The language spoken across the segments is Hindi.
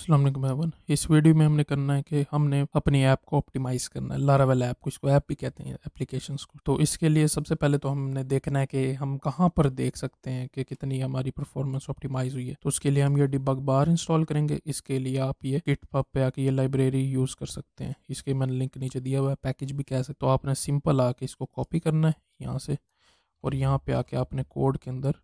अल्लाम एवन इस वीडियो में हमने करना है कि हमने अपनी ऐप को ऑप्टिमाइज करना है लारावेल ऐप को इसको ऐप भी कहते हैं एप्लीकेशन को तो इसके लिए सबसे पहले तो हमने देखना है कि हम कहाँ पर देख सकते हैं कि कितनी हमारी परफॉर्मेंस ऑप्टिमाइज हुई है तो उसके लिए हम ये डिबग बार इंस्टॉल करेंगे इसके लिए आप ये किट पब पे आके ये लाइब्रेरी यूज़ कर सकते हैं इसके मैंने लिंक नीचे दिया हुआ है पैकेज भी कह सकते हो आपने सिंपल आके इसको कॉपी करना है यहाँ से और यहाँ पे आके आपने कोड के अंदर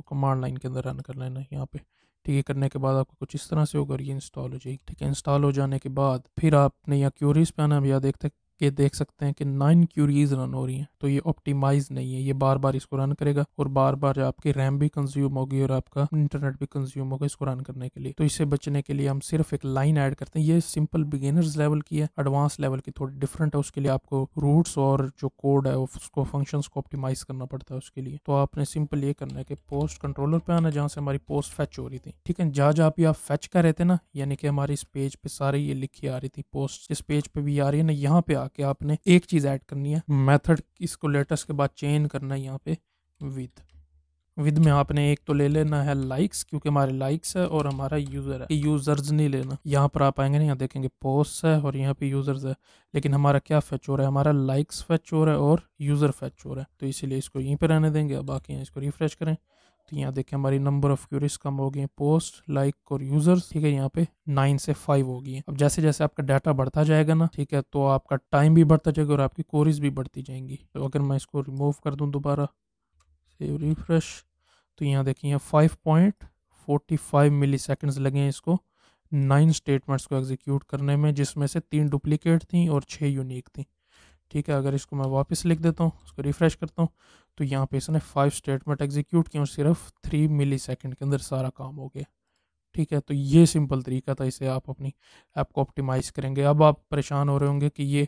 आपको कमांड लाइन के अंदर रन कर लेना है यहाँ पे ठीक है करने के बाद आपको कुछ इस तरह से होगा और ये इंस्टॉल हो जाएगी ठीक है इंस्टॉल हो जाने के बाद फिर आपने यहाँ क्यूरीज पे आना या देखते ये देख सकते हैं कि नाइन क्यूरीज रन हो रही हैं तो ये ऑप्टिमाइज नहीं है ये बार बार इसको रन करेगा और बार बार आपकी रैम भी कंज्यूम होगी और आपका इंटरनेट भी कंज्यूम होगा इसको रन करने के लिए तो इससे बचने के लिए हम सिर्फ एक लाइन ऐड करते हैं ये सिंपल बिगेनर्स लेवल की है एडवांस लेवल की थोड़ी डिफरेंट है उसके लिए आपको रूट्स और जो कोड है उसको फंक्शन को ऑप्टिमाइज करना पड़ता है उसके लिए तो आपने सिंपल ये करना है कि पोस्ट कंट्रोलर पे आना जहाँ से हमारी पोस्ट फैच हो रही थी ठीक है जहाँ जहाँ भी आप फैच कर रहे थे ना यानी कि हमारे इस पेज पे सारी ये लिखी आ रही थी पोस्ट इस पेज पे भी आ रही है ना यहाँ पे आ जाके आपने एक चीज़ ऐड करनी है मेथड इसको लेटेस्ट के बाद चेंज करना है यहाँ पे विद विद में आपने एक तो ले लेना है लाइक्स क्योंकि हमारे लाइक्स है और हमारा यूज़र है यूज़र्स नहीं लेना यहाँ पर आप आएंगे ना यहाँ देखेंगे पोस्ट है और यहाँ पे यूज़र्स है लेकिन हमारा क्या फैच हो रहा है हमारा लाइक्स फैच हो रहा है और यूज़र फैच हो रहा है तो इसीलिए इसको यहीं पर रहने देंगे अब बाकी इसको रिफ्रेश करें सकती यहाँ देखें हमारी नंबर ऑफ क्यूरीज कम हो गई पोस्ट लाइक और यूजर्स ठीक है यहाँ पे नाइन से फाइव हो गई है अब जैसे जैसे आपका डाटा बढ़ता जाएगा ना ठीक है तो आपका टाइम भी बढ़ता जाएगा और आपकी कोरीज भी बढ़ती जाएंगी तो अगर मैं इसको रिमूव कर दूँ दोबारा सेव रिफ्रेश तो यहाँ देखिए five point forty five milliseconds लगे हैं इसको नाइन स्टेटमेंट्स को एग्जीक्यूट करने में जिसमें से तीन डुप्लीकेट थी और छः यूनिक थी ठीक है अगर इसको मैं वापस लिख देता हूँ उसको रिफ़्रेश करता हूँ तो यहाँ पे इसने फाइव स्टेटमेंट एग्जीक्यूट किया और सिर्फ थ्री मिली सेकेंड के अंदर सारा काम हो गया ठीक है तो ये सिंपल तरीका था इसे आप अपनी ऐप को ऑप्टिमाइज़ करेंगे अब आप परेशान हो रहे होंगे कि ये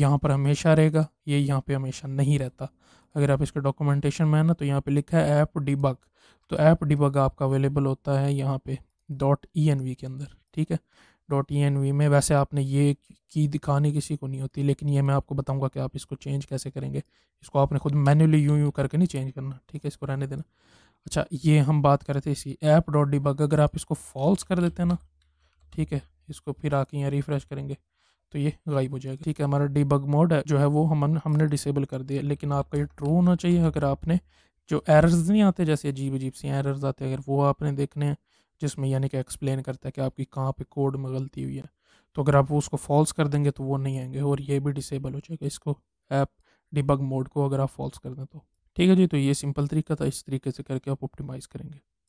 यहाँ पर हमेशा रहेगा ये यहाँ पे हमेशा नहीं रहता अगर आप इसके डॉक्यूमेंटेशन में है ना तो यहाँ पे लिखा है ऐप डिबग तो ऐप डिबग आपका अवेलेबल होता है यहाँ पे डॉट ई के अंदर ठीक है डॉट ई एन वी में वैसे आपने ये की दिखानी किसी को नहीं होती लेकिन ये मैं आपको बताऊंगा कि आप इसको चेंज कैसे करेंगे इसको आपने खुद मैन्युअली यूं यूं करके नहीं चेंज करना ठीक है इसको रहने देना अच्छा ये हम बात कर रहे थे इसी ऐप डॉट डिबग अगर आप इसको फॉल्स कर देते हैं ना ठीक है इसको फिर आके यहाँ रिफ्रेश करेंगे तो ये गायब हो जाएगा ठीक है हमारा डिबग मोड है जो है वो हम हमने डिसेबल कर दिया लेकिन आपका ये ट्रू होना चाहिए अगर आपने जो एरर्स नहीं आते जैसे अजीब अजीब से एरर्स आते हैं अगर वो आपने देखने हैं जिसमें यानी कि एक्सप्लेन करता है कि आपकी कहाँ पे कोड में गलती हुई है तो अगर आप वो उसको फॉल्स कर देंगे तो वो नहीं आएंगे और ये भी डिसेबल हो जाएगा इसको ऐप डिबग मोड को अगर आप फॉल्स कर दें तो ठीक है जी तो ये सिंपल तरीका था इस तरीके से करके आप ऑप्टिमाइज़ करेंगे